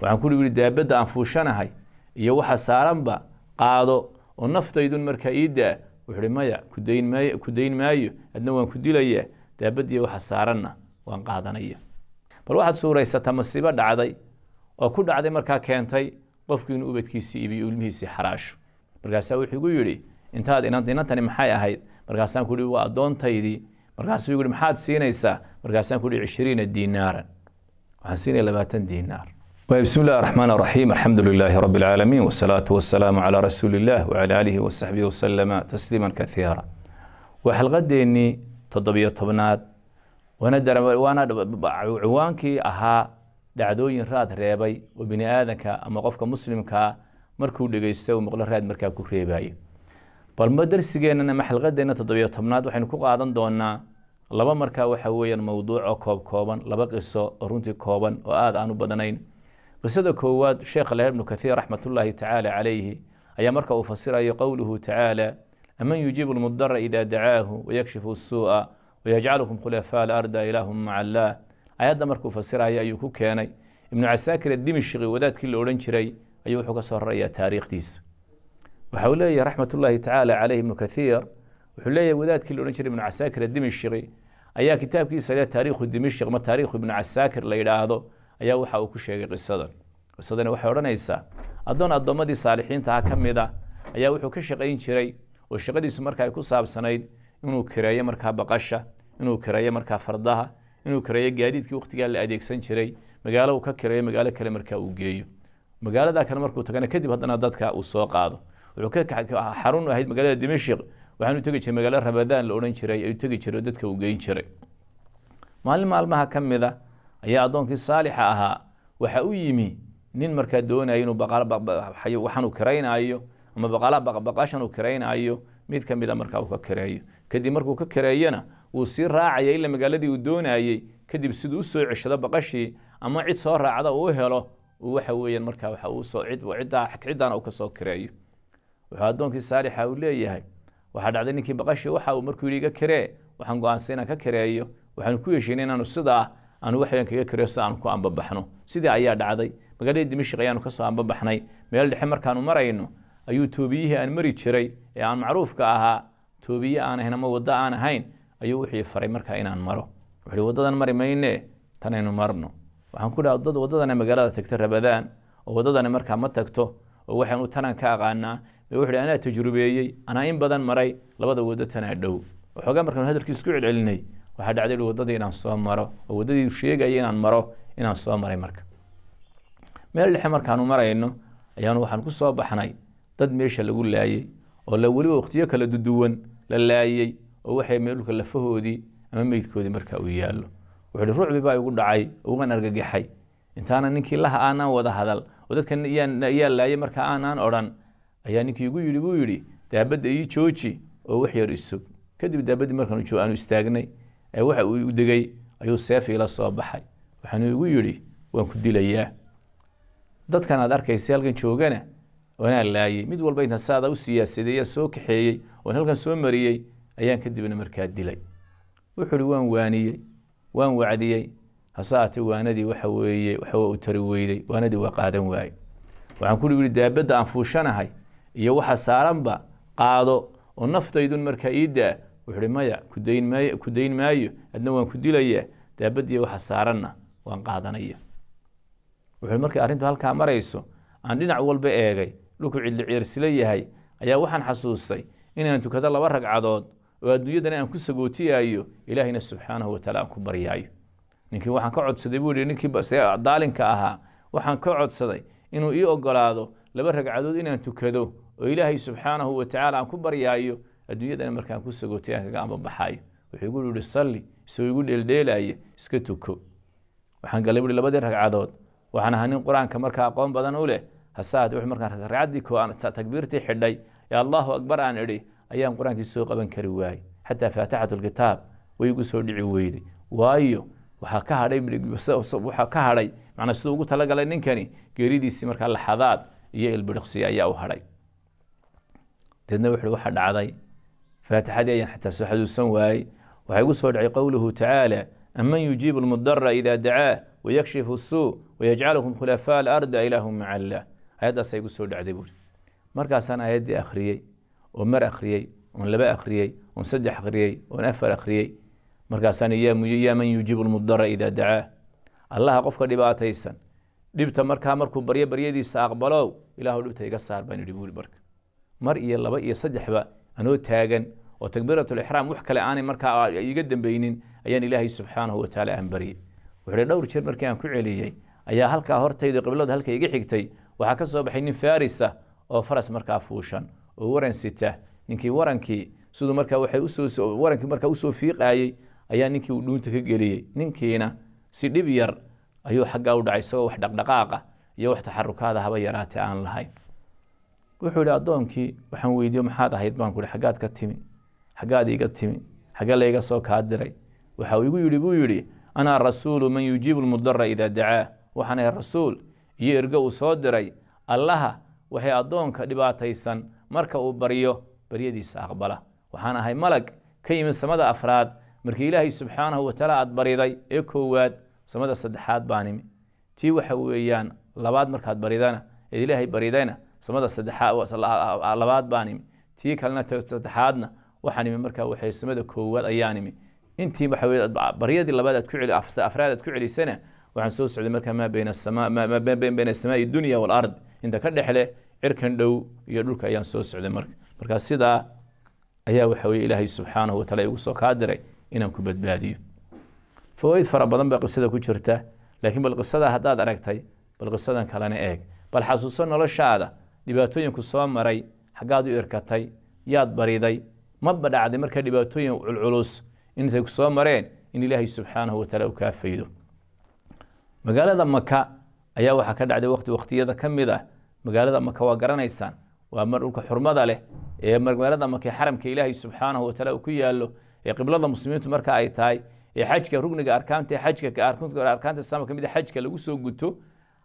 waxaan ku yidhi daabadda aan fuushanahay iyo waxa saaranba qaado oo naftaydun markaa ii daa wuxuuhi maya kudayn maayo ku dayn maayo adna waan ku dilayaa daabaddiiyo waxa saaranna waan qaadanaya bal waxaad suuraysataa masiibo dhacday oo ku dhacday markaa keentay qofku ubadkiisii ibiyo ilmihiisii xaraasho markaasaa wuxuu igu yidhi intaad inantani maxay ahayd markaasaan ku ihi waa addoontaydii markaasuu igu yidhi maxaad siinaysaa markaasaan ku ihi cishriina diinaaran waxaan siinaya labaatan diinaar بسم الله الرحمن الرحيم الحمد لله رب العالمين والصلاة والسلام على رسول الله وعلى آله وصحبه وسلم تسليما كثيرا وحلقديني تضبية طبنات waana ciwaankii ahaa dhacdooyin raad reebay oo bini aadanka ama qofka muslimkaa markuu dhegeysta uu maqlo raad markaa ku reebayo balma darsigeennan ama xalqadeenna toddobiyo tobnaad waxaynu ku qaadan doonaa laba markaa waxa weeyaan mowduuc oo koob kooban laba qiso oo runtii kooban oo aada aan u badanayn فسيدو كواد شيخ الله بن كثير رحمة الله تعالى عليه أي مركة وفسر أي قوله تعالى أمن يجيب المضر إذا دعاه ويكشف السوء ويجعلكم خلفاء الأرض إله مع الله أي هذا مركة وفسر أي أيوكو ابن عساكر الدمشقي وداد كل أورنجري أيو حكا صور رأي تاريخ ديس وحولي رحمة الله تعالى عليه ابن كثير وحولي وداد كل أورنجري ابن عساكر الدمشقي أي كتاب كيس تاريخ الدمشق ما تاريخ ابن عساكر ليلا هذا أيوه حاوكوش قصة ذلك qisadana waxay odhanaysaa addoon addoommadii saalixiintaha ah ka mid a ah ayaa wuxuu ka shaqayn jiray oo shaqadiisu marka ay ku saabsanayd inuu kireeyo markaa baqasha inuu kireeyo markaa fardaha inuu kireeyo gaadiidkii wakhtigaa la adeegsan jiray magaalo uu ka kireeyo magaalo kale markaa uu geeyo magaalada kale markuu tagana kadib haddana dadka uu soo qaado xarun ahayd magaalada dimashik waxaanu tegi jiray magaalo ramadaan la odhan jiray ayuu tegi jiray oo dadka uu geyn jiray maalin maalmaha ka mid ah ayaa addoonkii saalixa ahaa waxa u yimi nin markaa doonayo inuu waxaan uu karaynaayo ama baqala baqbaqashan uu karaynaayo mid ka mida markaa uu ka kareeyo kadib markuu ka kareeyana wuu sii raacaya ilaa magaaladii uu doonayey kadib siduu usoo ceshado baqashii ama cid soo raacda uu helo waxa weeyaan markaa wausoo ciddaana uu kasoo kareeyo wuxuu addoonkii saalixa uu leeyahay waxaa dhacday ninkii baqashii waxa uu markuu yidhi iga karee waxaan go-aansa inaan ka kareeyo waxaanu ku heshiinay inaanu sidaa aanu waxweyaan kaga kareeyo sida aanu ku anbabaxno sidii ayaa dhacday magaalada dimashik ayaanu kasoo ambabaxnay meel dhexe markaanu marayno ayuu toobiyihii aan mari jiray ee aan macruufka ahaa toobiye aan ahayn ama waddo aan ahayn ayuu wixii faray markaa inaan maro wuxuuhi waddadan mari mayne tanaynu marno waxaan ku dhaha dad waddadana magaalada tagta rabadaan oo waddadani markaa ma tagto oo waxaanu tanaan ka aqaanaa bee wuxuuhi anaa tajrubeeyey anaa in badan maray labada waddo tanaa dhow waxoogaa markaanu hadalkii isku celcelinay waxaa dhacday wadadii inaan soo maro oo waddadii sheegaya inaan maro inaan soo maray marka meel dhexe markaanu marayno ayaanu waxaan ku soo baxnay dad meesha lagu laayey oo la weliba wakhtiyo kala duduwan la laayey oo waxay meelulka lafahoodii ama meydkoodii markaa uu yaallo wuxuuhi rucbi baa igu dhacay ugan argagaxay intaana ninkii laha aanaan wada hadal oo dadka yaa laayay markaa aanaan odhan ayaa ninkii igu yidhi buu yidhi daabadda ii jooji oo wax yar isug kadib daabaddii markaanu istaagnay ee waxa uu degay ayuu seef soo baxay waxaanu igu yidhi waan ku dilayaa dadkan aad arkaysa halkan joogana anaa laayey mid walba inta saada u siyaasadeeya soo kaxeeyey oon halkan soo mariyey ayaan kadibna markaa dilay wuxuu uhi waan waaniyey waan wacdiyey hasaate waanadii waxa weeye waxawaa u tari weyday waanadii waa qaadan waaye waxaan ku yihi daabadda aan fuushanahay iyo waxa saaranba qaado oo naftaydun markaa ii daa wuxuu uhi maya kudayn maayo ku dayn maayo adna waan ku dilayaa daabaddiiyo waxa saaranna waan qaadanaya wuxuu markay arrintu halkaa marayso aan dhinac walba eegay dhulku cidliciirsila yahay ayaa waxaan xasuustay inaan tukado laba ragcadood oo adduunyadana aan ku sagootiyayo ilaahayna subxaanahu wataala aan ku baryaayo ninkii waxaan ka codsaday buu yihi ninkii daalinka ahaa waxaan ka codsaday inuu ii ogolaado laba ragcadood inaan tukado oo ilaahay subxaanahu watacaala aan ku baryaayo adduunyadana markaan ku sagootay aan kaga ambabaxaayo wuxuu igu yihi salli isagoo igu dheeldheelaya iska tuko waxaan galay buuhi labadii ragcadood waxaan ahaa nin qur-aanka markaa aqoon badan u leh hasaad w markaaracadii takbiirtii xidhay ee allaahu akbar aan idhi ayaan qur-aankii soo qaban kari waayey xataa faatixatkitaab way igu soo dhici weyday waayo waxaa ka hadhay man siduu ugu talagalay ninkani geeridiisii markaa laxadaad iyo ilbiriqsiya ayaa u hadhay deedna wuxuui waxaa dhacday faatixadii ayaan xataa soo xaduusan waayey waxaa igu soo dhacay qowluhu tacaala aman yujiibu lmudara idaa dacaah wayakshifu suu wayajcaluhum khulafaa alardi ilaahum maca allaah ayaddaasa igu soo dhacday buuri markaasaan ayaddii akhriyey oo mar akhriyey oon laba akhriyey oon saddex akhriyey oon afar akhriyey markaasaan yaa man yuujibu lmudara idaa dacaa allaha qofka dhibaataysan dhibta markaa markuu baryo baryadiisa aqbalow ilaahu dhibta iga saar baan idhi buuri marka mar iyo laba iyo saddexba anoo taagan oo takbiirat lixraam wax kale aanay markaa iga dambeynin ayaan ilaahay subxaanahu watacaala aan baryay wuxuuhi dhowr jeer markii aan ku celiyey ayaa halkaa hortaydu qiblada halka iga xigtay waxaa ka soo baxay nin farisa oo faras markaa fuushan oo waran sita ninkii warankii siduu markaa waawarankii markaa usoo fiiqaayey ayaa ninkii uu dhuunta ka geliyey ninkiina si dhib yar ayuu xaggaa u dhacay isagoo wax dhaqdhaqaaqa iyo wax taxarukaada haba yaraatee aan lahayn wuxuu ihi addoonkii waxaan weydiiyo maxaad ahayd baan kuhi xaggaad ka timi xaggaad iiga timi xagga layga soo kaa diray waxaa igu yidhi buu yidhi anaa rasuulu man yujiibu lmudara idaa dacaa waxaan ahay rasuul iyo ergo uu soo diray allaha waxay addoonka dhibaataysan marka uu baryo baryadiisa aqbala waxaan ahay malag ka yimid samada afraad markii ilaahay subxaanahu watacaala aad bariday ee koowaad samada saddexaad baanimi tii waxa weeyaan labaad markaad baridana eed ilaahay baridayna samada saddexaadlabaad baanimi tii kalena saddexaadna waxaanimi markaa waxay samada koowaad ayaanimi intii waa baryadii labaad aad ku celi afraad aad ku celisana waxaan soo socday markaa maa bayna asamaa maa dunya walard inta ka dhexleh cirkan dhow iyo dhulka ayaan soo socday marka markaa sidaa ayaa waxa weye ilaahay subxaanahu wataala igu soo kaa diray inaan ku badbaadiyo fawaaid fara badan baa qisada ku jirta laakiin bal qisadaa haddaad aragtay bal qisadan kalena eeg bal xasuuso noloshaada dhibaatooyinku soo maray xaggaad u irkatay yaad bariday maba dhacday markaa dhibaatooyin culculus intay ku mareen in ilaahay subxaanahu wataala uu kaa faydo magaalada maka ayaa waxaa ka dhacday waqti waqtiyada ka mid ah magaalada maka waa garanaysaan waa mar dhulka xurmada leh ee magaalada maka xaramka ilaahay subxaanahu wataala uu ku yaallo ee qiblada muslimiintu marka ay tahay ee xajka rugniga arkaanta xajka arkaanta islaamka ka mid ah xajka lagu soo guto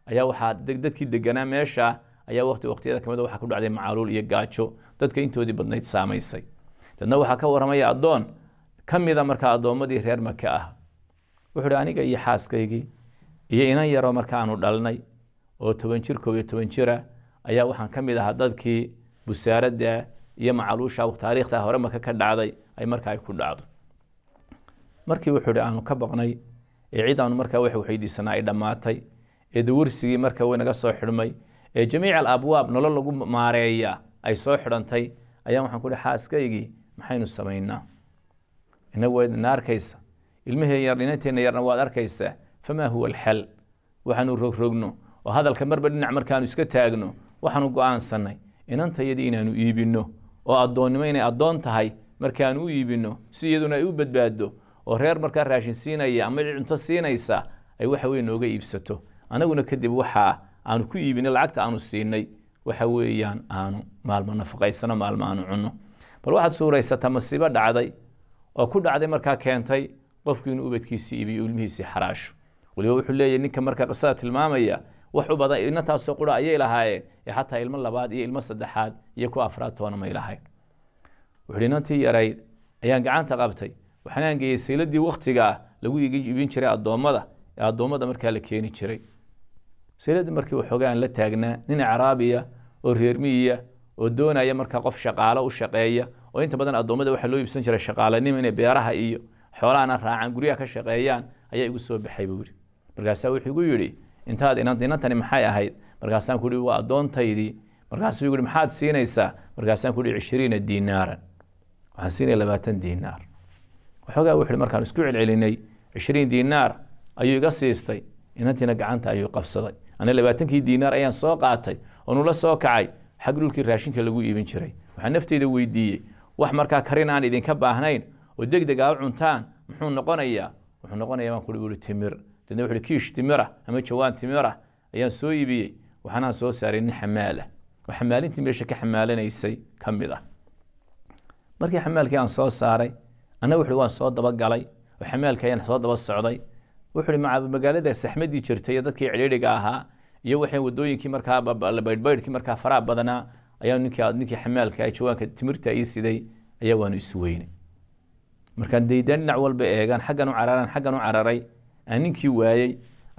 ayaa waxaa dadkii deganaa meesha ayaa waqti waqtiyada kamid ah waxaa ku dhacday macaaluul iyo gaajo dadka intoodii badnayd saamaysay dadna waxaa ka waramaya addoon ka mida markaa addoommadii reer maka ah wuxuu hi aniga iyo xaaskaygii iyo inan yaroo marka aanu dhalnay oo toban jir koob iyo toban jira ah, ayaa waxaan ka mid ahaa dadkii busaaradda iyo macaluusha taariikhtaa hore maka ka dhacday ay marka ay ku dhacdo markii wuxuu hi aanu ka baqnay ee cid aanu markaa wax weydiisanaa ay dhammaatay ee dawursigii marka wanaga soo xidhmay ee jamiic alabwaab nolol lagu maareeya ay soo xidhantay ayaan waxaan ku hi xaaskaygii maxaynu samaynaa inagu waadna arkaysa ilmihii yar dhinanteenna yarna waad arkaysaa famaa huwa alxal waxaanu rogrogno oo hadalka marba dhinac markaanu iska taagno waxaanu go-aansanay inantayadii inaanu iibinno oo addoonnimo inay addoon tahay markaanu u iibinno si iyaduna ay u badbaaddo oo reer markaa raashin siinaya ama cunto siinaysa ay waxa weye nooga iibsato anaguna kadib waxaa aanu ku iibinay lacagta aanu siinay waxa weeyaan aanu maalmo nafaqaysano maalmo aanu cunno bal waxaad suuraysataa masiibo dhacday oo ku dhacday markaa keentay qofku ubadkiisii ubadkiisi iibiyo ilmihiisi xaraasho waliba wuxuu leeyahy ninka markaa qisada tilmaamaya waxu badan inantaasoo qura ayay lahaayeen ee xataa ilmo labaad iyo ilmo saddexaad iyo kuwa afraad toona may lahayn wuxuu hi inantii yarayd ayaan gacanta qabtay waxaanaan geeyey sayladii wakhtiga ah lagu ibin jiray addoommada ee addoommada markaa la keeni jiray sayladii markii waxoogaa la taagnaa nin caraabiya oo reermiyiya oo doonaya markaa qof shaqaalo u shaqeeya oo inta badan addoommada waxaa loo iibsan jiray shaqaalanimo inay beeraha iyo xoolahana raacaan guryaha ka shaqeeyaan ayaa igu soo baxay buu yidhi markaasaa wuxuu igu yidhi intaad inantani maxay ahayd markaasaan ku yihi waa addoontaydii markaasuu igu yihi maxaad siinaysaa markaasaan ku yihi cishiriina diinaaran waxaan siinaya labaatan diinaar waxoogaa wuxu uhi markaan isku celcelinay cishiriin diinaar ayuu iga siistay inantiina gacanta ayuu qabsaday ana labaatankii diinaar ayaan soo qaatay oonula soo kacay xag dhulkii raashinka lagu iibin jiray waxaa nafteyda weydiiyey wax markaa karin aan idinka baahnayn oo degdeg aa u cuntaan muxuu noqonayaa wuxuu noqonaya baan kuhi buui timir deedna wuxuuhi kiish timirah ama jawaan timirah ayaan soo iibiyey waxaanaan soo saaray nin xamaalah oo xamaalintii meesha ka xamaalanaysay ka mid ah markii xamaalkii aan soo saaray annaga wuxuhi waan soo dabagalay oo xamaalkii ayaan soo daba socday wuxuuhi magaalada saxmadii jirtay ee dadkii cidhiidhiga ahaa iyo waxay wadooyinkii markaa baydhbaydhkii markaa faraha badanaa ayaa ninkii xamaalka jawaanka timirta ii siday ayaa waanu isu weyne markaa daydaan dhinac walba eegaan xaggan u cararaan xaggan u cararay aan ninkii waayey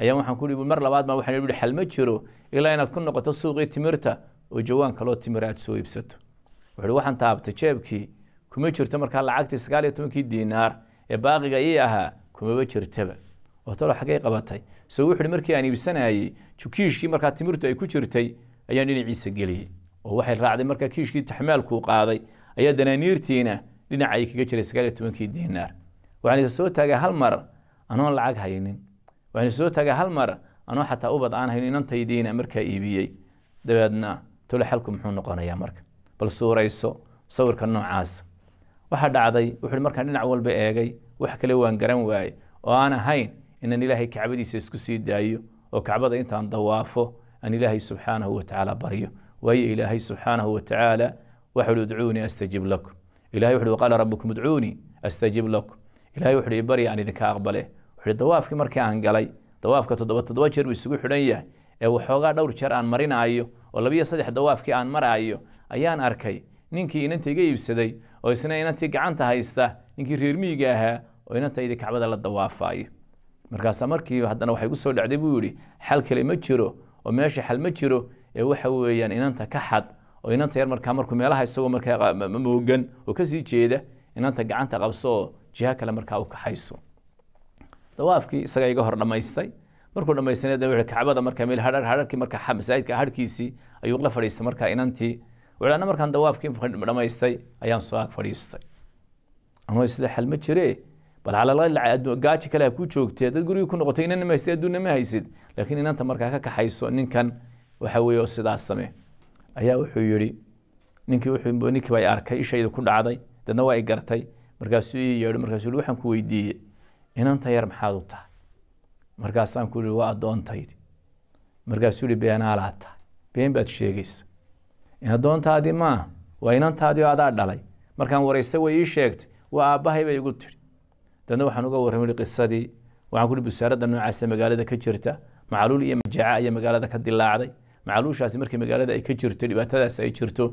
ayaa waxaan kuhi mar labaad maa waxaan ihi xal ma jiro ilaa inaad ku noqoto suuqii timirta oo jawaan kaloo timira aad soo iibsato wuxuuhi waxaan taabtay jeebkii kuma jirto markaa lacagtii sagaal iyo tobankii diinaar ee baaqiga ii ahaa kumaba jirtaba oo talo xaggey qabatay so wuxuuhi markii aan iibsanayey jukiishkii markaa timirtu ay ku jirtay ayaan dhinaciisa geliyey oo waxay raacday markaa kiishkii taxmaalkuu qaaday ayaa danaaniirtiina dhinaca ay kaga jiray sagaal iyo tobankii diinaar waxaana soo taagaa hal mar anoon lacag haynin waxaana soo taagaa hal mar anoon xataa ubad aan haynin inantaydiina markaa iibiyey dabeedna tolo xalku muxuu noqonayaa marka bal suurayso sawirka noocaasa waxaa dhacday wuxuuhi markaan dhinac walba eegay wax kale waan garan waaye oo aan ahayn إن إلهي كعبدي سيسكسي دايو وكعبد إنت عن ضوافه أن إلهي سبحانه وتعالى بريه وهي إلهي سبحانه وتعالى وحلو ادعوني أستجب لك إلهي وحلو قال ربكم ادعوني أستجب لك إلهي وحلو يبري يعني ذكا أقبله وحلو ضوافك مركا أنقلي ضوافك تضبط تضوجر ويسقو حنية أو إيه حوغا دور شر أن مرين أيو ولا بي صدح ضوافك أن مر أيو أيان أركي نينكي إن أنت سدي أو سنة إن أنت نينكي ريرمي جاها وإن أنت إذا كعبد الله الضواف markaasa markiiba haddana waxay soo dhacday buu yihi xal kale ma jiro oo meesha xal ma jiro ee waxa weeyaan inanta ka xad oo inanta yar markaa markuu meelaha isagoo markaa moogan oo kasii jeeda inanta gacanta qabso oo jiho kale markaa u kaxayso dawaafkii isagaa iga hor dhamaystay markuu dhamaystay da kacbada markaa meel hadhar hadharkii markaa masaajidka hadhkiisii ayuu la fadhiistay markaa inantii wuxuuna markaan dawaafkii dhamaystay ayaan soo ag fadhiistay anoo isle xal ma jiree balgaaji kale ku joogtee dad gurigi ku noqotay inanima haysid adduunnama haysid laakiin inanta markaa ka kaxayso ninkan waxa weeye sidaas same ayaa wuxuu yidhi ninkii wuxuu ninkii bay arkay ishayda ku dhacday dadna waa i gartay markaasuu ii yeedho markaasuu yidhi waxaan ku weydiiyey inanta yar maxaad u tahay markaasaan ku yidhi waa addoontaydi markaasuu yidhi beenaalaad tahay been baad sheegaysa in addoontaadii maaha waa inantaadii oo adaa dhalay markaan waraystay way ii sheegtay waa aabbahay bay igu tidhi dabna waxaan uga warramay qisadii waxaan kuhi busaaradda noocaasa magaalada ka jirta macaluul iyo majaca ayaa magaalada ka dilaacday macaluushaasi markii magaalada ay ka jirto dhibaatadaas ay jirto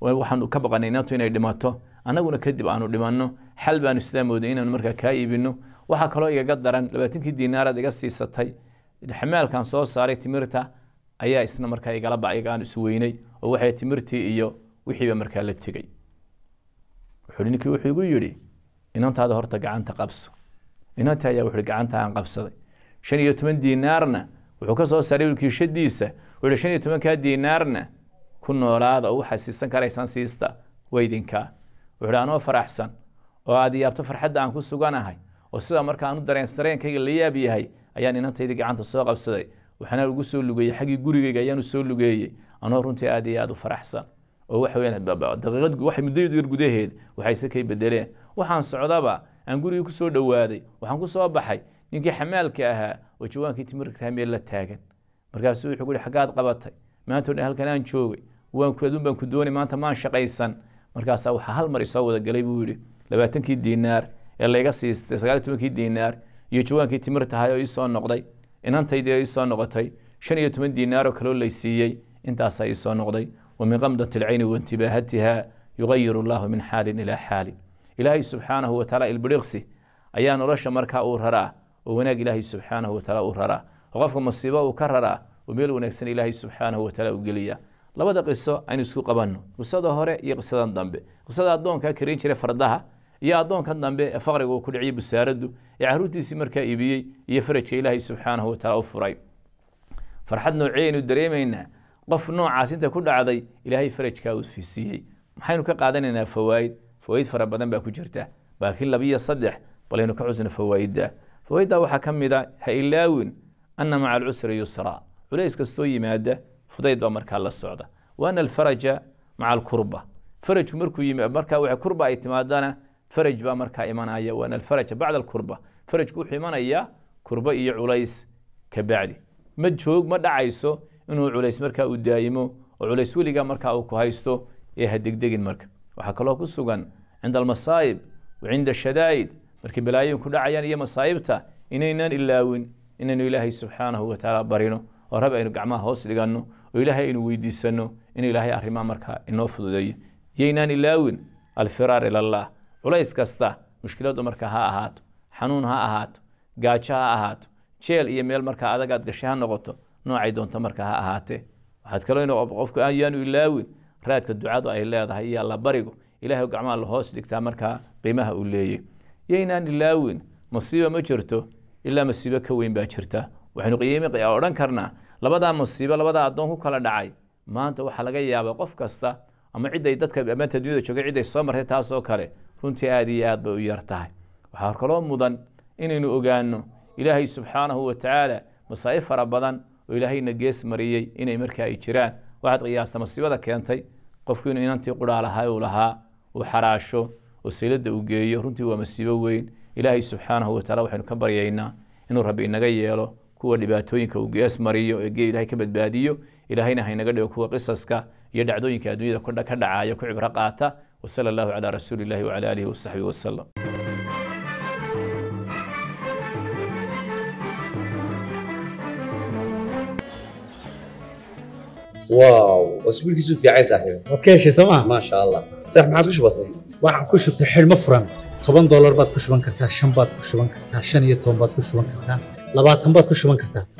waxaanu ka baqanay nato inay dhimato annaguna kadib aanu dhimanno xal baanu sidaa mooday inaanu markaa kaa iibinno waxaa kaloo igaga daran labaatankii diinaarad iga siisatay xamaalkan soo saaray timirta ayaa isna markaa igalaba igaan isweynay oo waxay timirtii iyo wixiiba markaa la tegey wuxuu ninkii wuxuu igu yidhi inantaada horta gacanta qabso inantii ayaa wuxuhi gacanta aan qabsaday shan iyo toban diinaarna wuxuu ka soo saaray kiishadiisa wuxuhi shan iyo tobankaa diinaarna ku noolaada oo waxaa siisan karaysaan siista weydinkaa wuxuuhi anoo faraxsan oo aad yaabto farxadda aan ku suganahay oo sidaa marka aanu dareensareenkayga la yaab yahay ayaan inantaydii gacanta soo qabsaday waxaana ugu soo lugeeyey xaggii gurigayga ayaanu soo lugeeyey anoo runtii aad iyo aad u faraxsan oo waxa weeyaan daqiiqad waxa muddo yar gudaheed waxayse kay bedeleen waxaan socdaba aan gurigii kusoo dhowaaday waxaan kusoo baxay ninkii xamaalka ahaa oo jawaankii timirta meel la taagan markaasuu wuxuu kuhi xaggaad qabatay maantao dhan halkan aan joogay waankuadun baan ku doonay maanta maan shaqaysan markaasaa waxaa hal mar isoo wada galay buu yidhi labaatankii diinaar ee layga siistay sagaal iyo tobankii diinaar iyo jawaankii timirtahay oo iisoo noqday inantaydii iisoo noqotay shan iyo toban diinaaroo kaloo laysiiyey intaasaa iisoo noqday wa min qamdati alcayni yugayiru allahu min xaalin ilaa xaalin ilaahay subxaanahu wataala ilbidhiqsi ayaa nolosha markaa uu raraa oo wanaag ilaahay subxaanahu wataala uu raraa oo qofka musiibo uu ka raraa oo meel wanaagsan ilaahay subxaanahu wataala u geliya labada qiso aynu isku qabanno qisada hore iyo qisadan dambe qisada addoonkaa karin jiray fardaha iyo addoonkan dambe ee faqriga uu ku dhiciyey busaaraddu ee caruurtiisii markaa iibiyey iyo farajka ilaahay subxaanahu wataala u furay farxad noocee dareemaynaa qof noocaas inta ku dhacday ilaahay farajkaa uu fisiiyey maxaynu ka qaadanaynaa fawaa'id fawaaid fara badan baa ku jirta baakin labiyo saddex balaynu ka cusna fawaaidda fawaaidda waxaa ka mid a ha ilaawin ana maca alcusri yusraa culays kastoo yimaada fudayd baa markaa la socda wa ana alfaraja maca alkurba farajku markuu markaa w kurba ay timaadana faraj baa markaa imanaya wa ana alfaraja bacda alkurba farajku wuxuu imanaya kurba iyo culays ka bacdi ma joog ma dhacayso inuu culays markaa u daayimo oo culays weligaa markaa uu ku haysto ee ha degdegin marka waxaa kaloo ku sugan cinda almasaa'ib wa cinda shadaa'id markay balaayooyin ku dhacayaan iyo masaa'ibta inaynaan ilaawin inaynu ilaahay subxaanahu watacaala barino oo rab aynu gacmaha hoos dhiganno oo ilaahay aynu weydiisanno in ilaahay arrimaha markaa inoo fududeeyo iyaynaan ilaawin alfiraar ilallah culays kasta mushkiladdu marka ha ahaato xanuun ha ahaato gaajo ha ahaato jeel iyo meel markaa adagaad aad gashay ha noqoto noocay doonto markaa ha ahaatee waxaad kaloo inqofku yaanu ilaawin raadka ducadu ay leedahay iyo allabarigu ilahay gacmaha la hoos dhigtaa markaa qiimaha uu leeyey yaynaan ilaawin masiiba ma jirto ilaa masiibo ka weyn baa jirta waxaynu odhan karnaa labadaa masiibo labadaa addoon ku kala dhacay maanta waxaa laga yaabaa qof kasta ama ciday dadka amaanta dunyada jooga ciday soo martay taasoo kale runtii aada iyo aad bay u yar tahay waxaa kaloo mudan inaynu ogaano ilaahay subxaanahu wa tacaala masaa'ib fara badan oo ilaahayna gees mariyey inay markaa ay jiraan waxaad qiyaasta masiibada keentay qofku inuu inantii quraalahay uu lahaa uu xaraasho oo sayladda uu geeyo runtii waa masiibo weyn ilaahay subxaanahu wataala waxaynu ka baryaynaa inuu rabbi inaga yeelo kuwa dhibaatooyinka uu gees mariyo ee gee ilahay ka badbaadiyo ilaahayna haynaga dhigo kuwa qisaska iyo dhacdooyinka adduunyada ka dhacaya ku cibro qaata wasala allahu calaa rasuuli illahi wcala aalihi wasaxbihi wasalam واو اسبوع كيسو في عايز صاحبي ما تكيش سما ما شاء الله صح معك وش بسيط waxaan ku shubtay xilmo furan toban doolar baad ku shuban kartaa shan baad ku shuban kartaa shan iyo toban baad ku shuban kartaa labaatan baad ku shuban kartaa